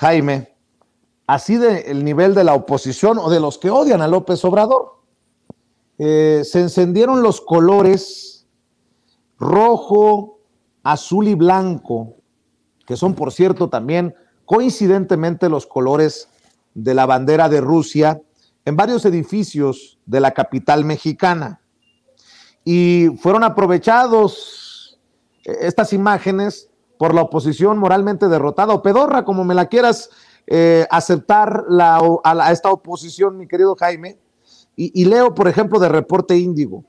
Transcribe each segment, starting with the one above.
Jaime, así del nivel de la oposición o de los que odian a López Obrador. Eh, se encendieron los colores rojo, azul y blanco, que son, por cierto, también coincidentemente los colores de la bandera de Rusia en varios edificios de la capital mexicana. Y fueron aprovechados eh, estas imágenes por la oposición moralmente derrotada o pedorra, como me la quieras eh, aceptar a, esta oposición, mi querido Jaime. Y, y leo, por ejemplo, de Reporte Índigo.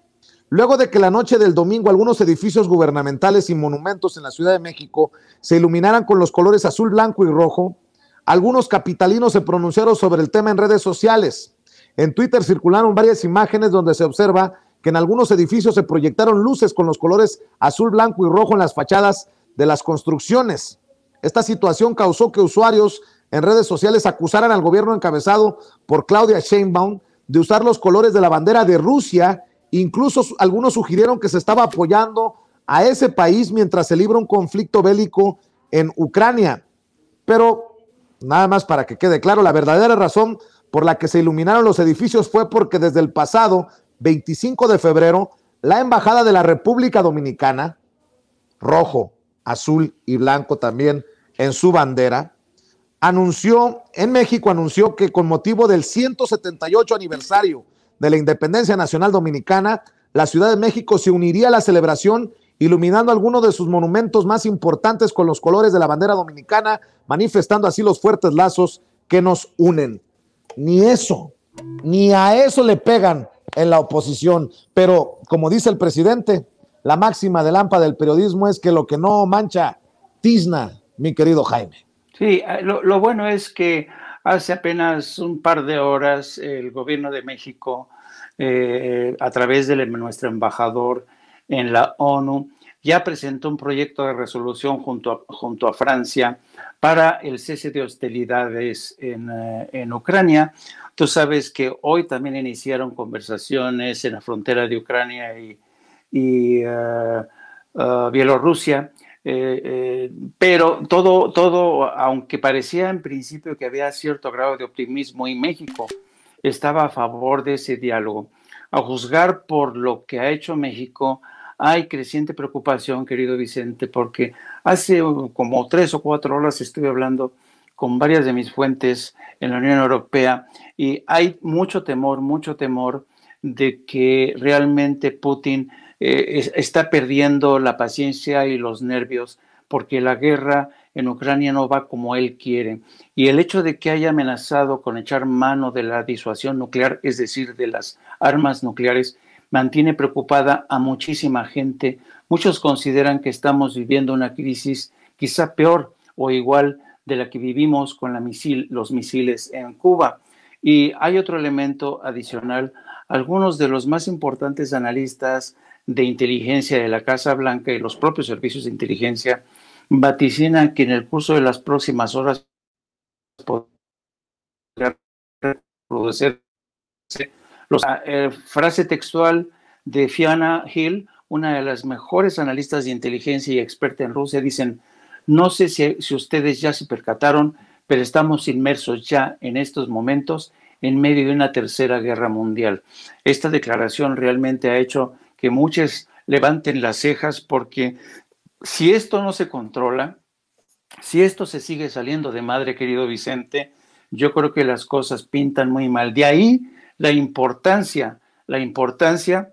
Luego de que la noche del domingo algunos edificios gubernamentales y monumentos en la Ciudad de México se iluminaran con los colores azul, blanco y rojo, algunos capitalinos se pronunciaron sobre el tema en redes sociales. En Twitter circularon varias imágenes donde se observa que en algunos edificios se proyectaron luces con los colores azul, blanco y rojo en las fachadas de las construcciones. Esta situación causó que usuarios en redes sociales acusaran al gobierno encabezado por Claudia Sheinbaum de usar los colores de la bandera de Rusia. Incluso algunos sugirieron que se estaba apoyando a ese país mientras se libra un conflicto bélico en Ucrania. Pero nada más para que quede claro, la verdadera razón por la que se iluminaron los edificios fue porque desde el pasado 25 de febrero, la Embajada de la República Dominicana, rojo, azul y blanco también en su bandera, anunció, en México anunció que con motivo del 178 aniversario de la Independencia Nacional Dominicana, la Ciudad de México se uniría a la celebración iluminando algunos de sus monumentos más importantes con los colores de la bandera dominicana, manifestando así los fuertes lazos que nos unen. Ni eso, ni a eso le pegan en la oposición, pero como dice el presidente, la máxima de Lampa del periodismo es que lo que no mancha, tizna, mi querido Jaime. Sí, eh, lo, bueno es que hace apenas un par de horas el gobierno de México, eh, a través de em, nuestro embajador en la ONU, ya presentó un proyecto de resolución junto a, junto a Francia para el cese de hostilidades en, eh, en, Ucrania. Tú sabes que hoy también iniciaron conversaciones en la frontera de Ucrania y, y eh, eh, Bielorrusia. Eh, pero todo, todo, aunque parecía en principio que había cierto grado de optimismo y México estaba a favor de ese diálogo. A juzgar por lo que ha hecho México, hay creciente preocupación, querido Vicente, porque hace como tres o cuatro horas estuve hablando con varias de mis fuentes en la Unión Europea y hay mucho temor, mucho temor de que realmente Putin eh, está perdiendo la paciencia y los nervios porque la guerra en Ucrania no va como él quiere. Y el hecho de que haya amenazado con echar mano de la disuasión nuclear, es decir, de las armas nucleares, mantiene preocupada a muchísima gente. Muchos consideran que estamos viviendo una crisis quizá peor o igual de la que vivimos con los misiles en Cuba. Y hay otro elemento adicional. Algunos de los más importantes analistas de inteligencia de la Casa Blanca y los propios servicios de inteligencia vaticinan que en el curso de las próximas horas los, eh, frase textual de Fiona Hill, una de las mejores analistas de inteligencia y experta en Rusia, dicen, no sé si ustedes ya se percataron, pero estamos inmersos ya en estos momentos en medio de una tercera guerra mundial. Esta declaración realmente ha hecho que muchos levanten las cejas porque si esto no se controla, si esto se sigue saliendo de madre, querido Vicente, yo creo que las cosas pintan muy mal. De ahí la importancia, la importancia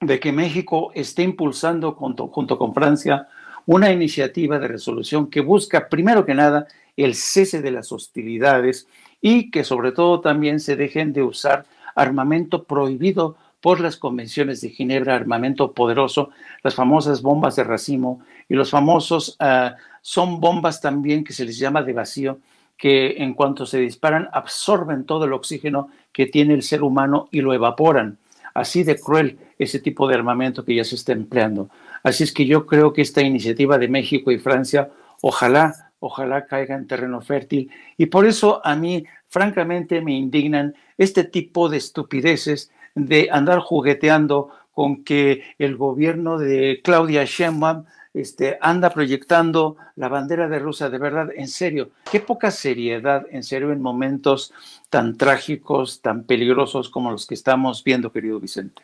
de que México esté impulsando junto, junto con Francia una iniciativa de resolución que busca, primero que nada, el cese de las hostilidades y que sobre todo también se dejen de usar armamento prohibido por las convenciones de Ginebra, armamento poderoso, las famosas bombas de racimo y los famosos ah, son bombas también que se les llama de vacío, que en cuanto se disparan absorben todo el oxígeno que tiene el ser humano y lo evaporan. Así de cruel ese tipo de armamento que ya se está empleando. Así es que yo creo que esta iniciativa de México y Francia, ojalá, ojalá caiga en terreno fértil. Y por eso a mí, francamente, me indignan este tipo de estupideces de andar jugueteando con que el gobierno de Claudia Sheinbaum este, anda proyectando la bandera de Rusia, de verdad, en serio. Qué poca seriedad, en serio, en momentos tan trágicos, tan peligrosos como los que estamos viendo, querido Vicente.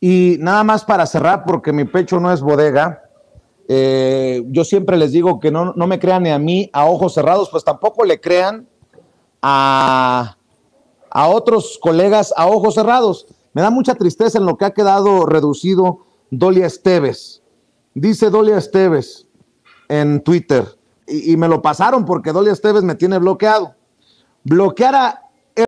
Y nada más para cerrar, porque mi pecho no es bodega, eh, yo siempre les digo que no, no me crean ni a mí a ojos cerrados, pues tampoco le crean a, a otros colegas a ojos cerrados. Me da mucha tristeza en lo que ha quedado reducido Dolia Esteves. Dice Dolia Esteves en Twitter, y, me lo pasaron porque Dolia Esteves me tiene bloqueado. Bloquear a